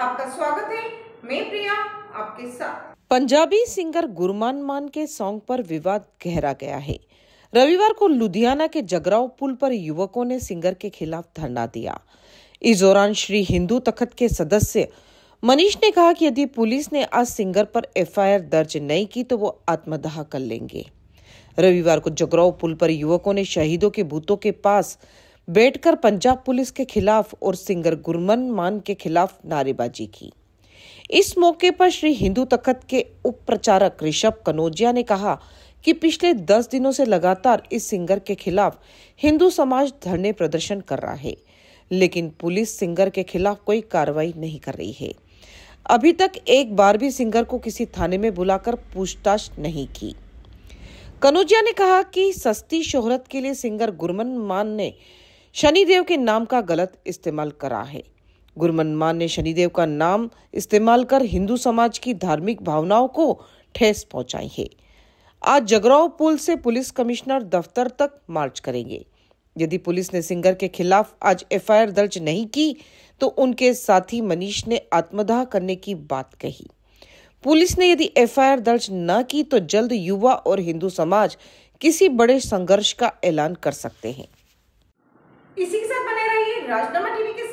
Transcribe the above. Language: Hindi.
आपका स्वागत है मैं प्रिया आपके साथ पंजाबी सिंगर गुरमान मान के सॉन्ग पर विवाद गहरा गया है रविवार को लुधियाना के जगराव पुल पर युवकों ने सिंगर के खिलाफ धरना दिया इस दौरान श्री हिंदू तखत के सदस्य मनीष ने कहा कि यदि पुलिस ने आज सिंगर पर एफआईआर दर्ज नहीं की तो वो आत्मदाह कर लेंगे रविवार को जगराव पुल पर युवकों ने शहीदों के बूतों के पास बैठकर पंजाब पुलिस के खिलाफ और सिंगर गुरमन मान के खिलाफ नारेबाजी की इस मौके पर श्री हिंदू तखत के उप प्रचारक ऋषभ कनौजिया ने कहा कि पिछले दस दिनों से लगातार इस सिंगर के खिलाफ हिंदू समाज धरने प्रदर्शन कर रहा है लेकिन पुलिस सिंगर के खिलाफ कोई कार्रवाई नहीं कर रही है अभी तक एक बार भी सिंगर को किसी थाने में बुलाकर पूछताछ नहीं की कनोजिया ने कहा कि सस्ती शोहरत के लिए सिंगर गुरमन मान ने शनिदेव के नाम का गलत इस्तेमाल करा है मनमान ने शनिदेव का नाम इस्तेमाल कर हिंदू समाज की धार्मिक भावनाओं को ठेस पहुंचाई है आज जगराव पुल से पुलिस कमिश्नर दफ्तर तक मार्च करेंगे यदि पुलिस ने सिंगर के खिलाफ आज एफआईआर दर्ज नहीं की तो उनके साथी मनीष ने आत्मदाह करने की बात कही पुलिस ने यदि एफआईआर दर्ज न की तो जल्द युवा और हिंदू समाज किसी बड़े संघर्ष का ऐलान कर सकते हैं इसी के साथ बने रहिए राजनामा टीवी के